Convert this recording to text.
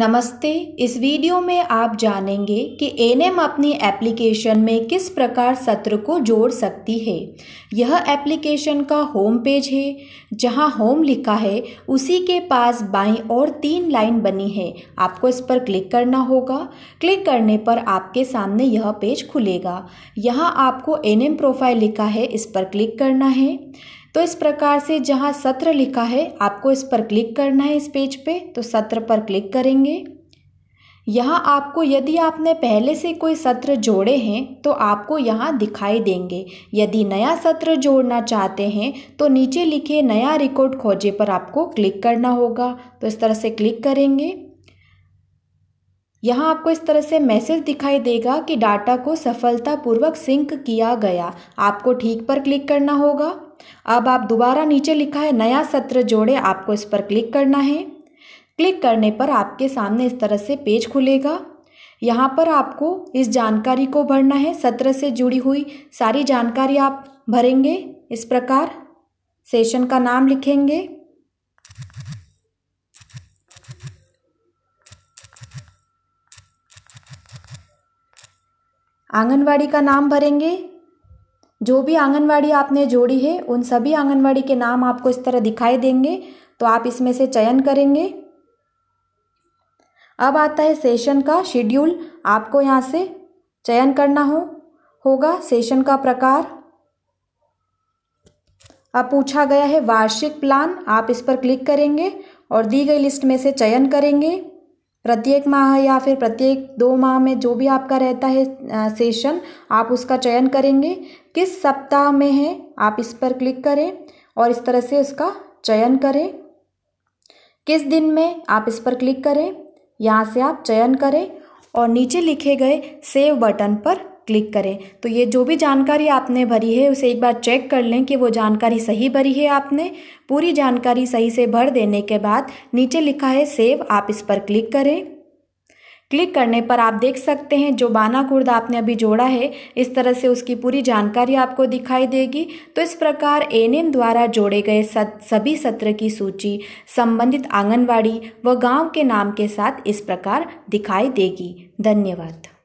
नमस्ते इस वीडियो में आप जानेंगे कि एनएम अपनी एप्लीकेशन में किस प्रकार सत्र को जोड़ सकती है यह एप्लीकेशन का होम पेज है जहां होम लिखा है उसी के पास बाईं ओर तीन लाइन बनी है आपको इस पर क्लिक करना होगा क्लिक करने पर आपके सामने यह पेज खुलेगा यहां आपको एनएम प्रोफाइल लिखा है इस पर क्लिक करना है तो इस प्रकार से जहाँ सत्र लिखा है आपको इस पर क्लिक करना है इस पेज पे तो सत्र पर क्लिक करेंगे यहाँ आपको यदि आपने पहले से कोई सत्र जोड़े हैं तो आपको यहाँ दिखाई देंगे यदि नया सत्र जोड़ना चाहते हैं तो नीचे लिखे नया रिकॉर्ड खोजे पर आपको क्लिक करना होगा तो इस तरह से क्लिक करेंगे यहाँ आपको इस तरह से मैसेज दिखाई देगा कि डाटा को सफलतापूर्वक सिंक किया गया आपको ठीक पर क्लिक करना होगा अब आप दोबारा नीचे लिखा है नया सत्र जोड़े आपको इस पर क्लिक करना है क्लिक करने पर आपके सामने इस तरह से पेज खुलेगा यहाँ पर आपको इस जानकारी को भरना है सत्र से जुड़ी हुई सारी जानकारी आप भरेंगे इस प्रकार सेशन का नाम लिखेंगे आंगनवाड़ी का नाम भरेंगे जो भी आंगनवाड़ी आपने जोड़ी है उन सभी आंगनवाड़ी के नाम आपको इस तरह दिखाई देंगे तो आप इसमें से चयन करेंगे अब आता है सेशन का शेड्यूल आपको यहाँ से चयन करना हो होगा सेशन का प्रकार अब पूछा गया है वार्षिक प्लान आप इस पर क्लिक करेंगे और दी गई लिस्ट में से चयन करेंगे प्रत्येक माह या फिर प्रत्येक दो माह में जो भी आपका रहता है सेशन आप उसका चयन करेंगे किस सप्ताह में है आप इस पर क्लिक करें और इस तरह से उसका चयन करें किस दिन में आप इस पर क्लिक करें यहाँ से आप चयन करें और नीचे लिखे गए सेव बटन पर क्लिक करें तो ये जो भी जानकारी आपने भरी है उसे एक बार चेक कर लें कि वो जानकारी सही भरी है आपने पूरी जानकारी सही से भर देने के बाद नीचे लिखा है सेव आप इस पर क्लिक करें क्लिक करने पर आप देख सकते हैं जो बाना कुर्द आपने अभी जोड़ा है इस तरह से उसकी पूरी जानकारी आपको दिखाई देगी तो इस प्रकार एनएम द्वारा जोड़े गए सत, सभी सत्र की सूची संबंधित आंगनवाड़ी व गांव के नाम के साथ इस प्रकार दिखाई देगी धन्यवाद